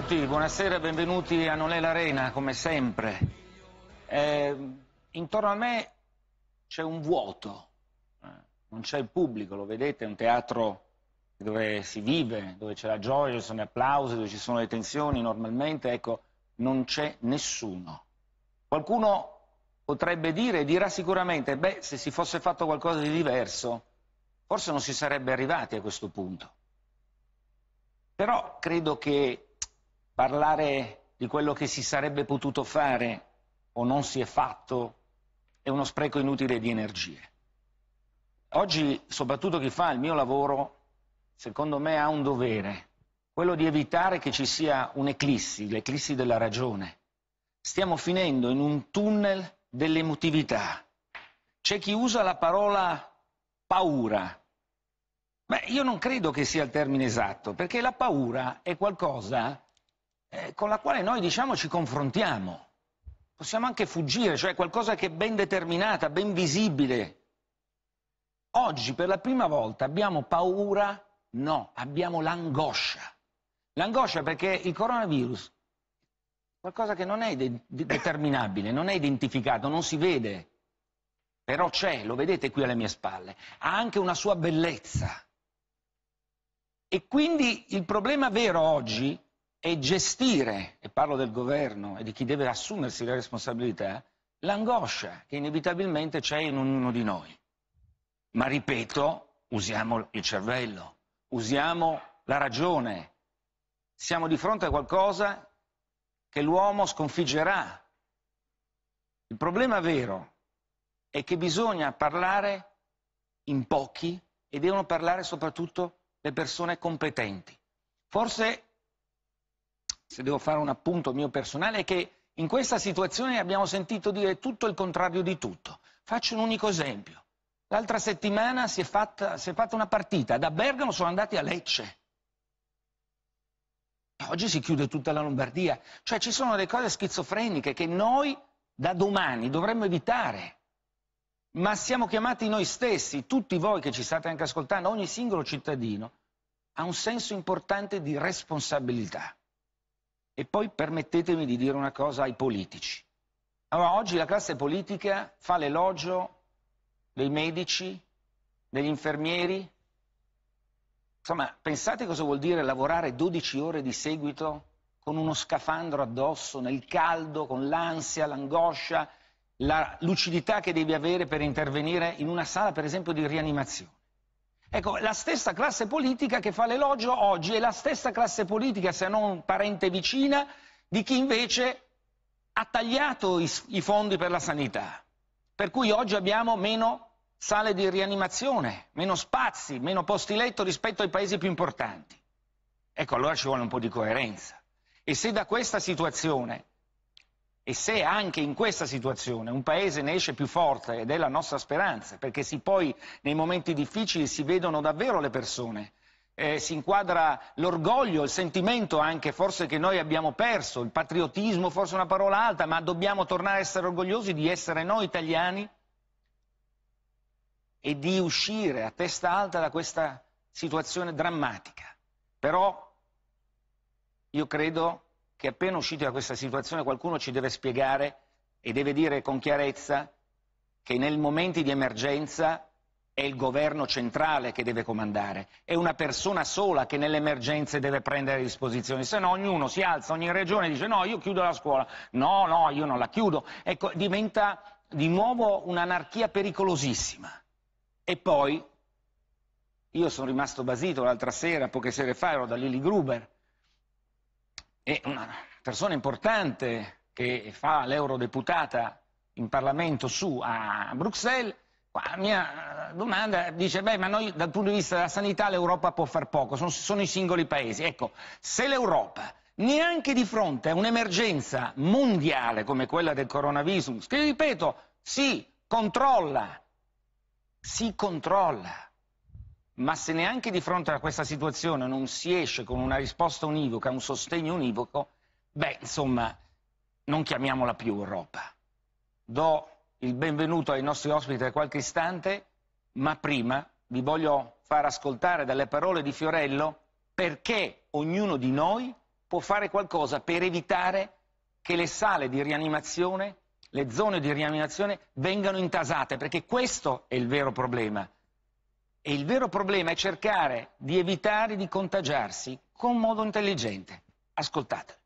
tutti, buonasera e benvenuti a Non è l'Arena, come sempre. Eh, intorno a me c'è un vuoto, eh, non c'è il pubblico, lo vedete, è un teatro dove si vive, dove c'è la gioia, dove sono gli applausi, dove ci sono le tensioni normalmente, ecco, non c'è nessuno. Qualcuno potrebbe dire e dirà sicuramente, beh, se si fosse fatto qualcosa di diverso, forse non si sarebbe arrivati a questo punto. Però credo che Parlare di quello che si sarebbe potuto fare o non si è fatto è uno spreco inutile di energie. Oggi, soprattutto chi fa il mio lavoro, secondo me ha un dovere, quello di evitare che ci sia un'eclissi, l'eclissi della ragione. Stiamo finendo in un tunnel dell'emotività. C'è chi usa la parola paura. Beh, io non credo che sia il termine esatto, perché la paura è qualcosa eh, con la quale noi diciamo ci confrontiamo. Possiamo anche fuggire, cioè qualcosa che è ben determinata, ben visibile. Oggi per la prima volta abbiamo paura? No, abbiamo l'angoscia. L'angoscia perché il coronavirus è qualcosa che non è de- determinabile, non è identificato, non si vede. Però c'è, lo vedete qui alle mie spalle, ha anche una sua bellezza. E quindi il problema vero oggi e gestire, e parlo del governo e di chi deve assumersi la responsabilità, l'angoscia che inevitabilmente c'è in ognuno di noi. Ma ripeto, usiamo il cervello, usiamo la ragione. Siamo di fronte a qualcosa che l'uomo sconfiggerà. Il problema vero è che bisogna parlare in pochi e devono parlare soprattutto le persone competenti. Forse se devo fare un appunto mio personale, è che in questa situazione abbiamo sentito dire tutto il contrario di tutto. Faccio un unico esempio. L'altra settimana si è, fatta, si è fatta una partita, da Bergamo sono andati a Lecce. Oggi si chiude tutta la Lombardia. Cioè ci sono delle cose schizofreniche che noi da domani dovremmo evitare. Ma siamo chiamati noi stessi, tutti voi che ci state anche ascoltando, ogni singolo cittadino, a un senso importante di responsabilità. E poi permettetemi di dire una cosa ai politici. Allora, oggi la classe politica fa l'elogio dei medici, degli infermieri. Insomma, pensate cosa vuol dire lavorare 12 ore di seguito con uno scafandro addosso, nel caldo, con l'ansia, l'angoscia, la lucidità che devi avere per intervenire in una sala, per esempio, di rianimazione. Ecco, la stessa classe politica che fa l'elogio oggi è la stessa classe politica, se non parente vicina, di chi invece ha tagliato i, i fondi per la sanità. Per cui oggi abbiamo meno sale di rianimazione, meno spazi, meno posti letto rispetto ai paesi più importanti. Ecco, allora ci vuole un po' di coerenza. E se da questa situazione e se anche in questa situazione un paese ne esce più forte, ed è la nostra speranza, perché poi nei momenti difficili si vedono davvero le persone, eh, si inquadra l'orgoglio, il sentimento anche forse che noi abbiamo perso, il patriottismo forse è una parola alta, ma dobbiamo tornare a essere orgogliosi di essere noi italiani e di uscire a testa alta da questa situazione drammatica. Però io credo che appena usciti da questa situazione qualcuno ci deve spiegare e deve dire con chiarezza che nel momento di emergenza è il governo centrale che deve comandare, è una persona sola che nelle emergenze deve prendere disposizioni, se no ognuno si alza, ogni regione dice no, io chiudo la scuola, no, no, io non la chiudo. Ecco, diventa di nuovo un'anarchia pericolosissima. E poi, io sono rimasto basito l'altra sera, poche sere fa, ero da Lili Gruber, è una persona importante che fa l'eurodeputata in Parlamento su a Bruxelles, la mia domanda dice, beh, ma noi dal punto di vista della sanità l'Europa può far poco, sono, sono i singoli paesi. Ecco, se l'Europa neanche di fronte a un'emergenza mondiale come quella del coronavirus, che ripeto, si controlla, si controlla, ma se neanche di fronte a questa situazione non si esce con una risposta univoca, un sostegno univoco, beh, insomma, non chiamiamola più Europa. Do il benvenuto ai nostri ospiti tra qualche istante, ma prima vi voglio far ascoltare dalle parole di Fiorello perché ognuno di noi può fare qualcosa per evitare che le sale di rianimazione, le zone di rianimazione vengano intasate, perché questo è il vero problema. E il vero problema è cercare di evitare di contagiarsi con modo intelligente. Ascoltatelo.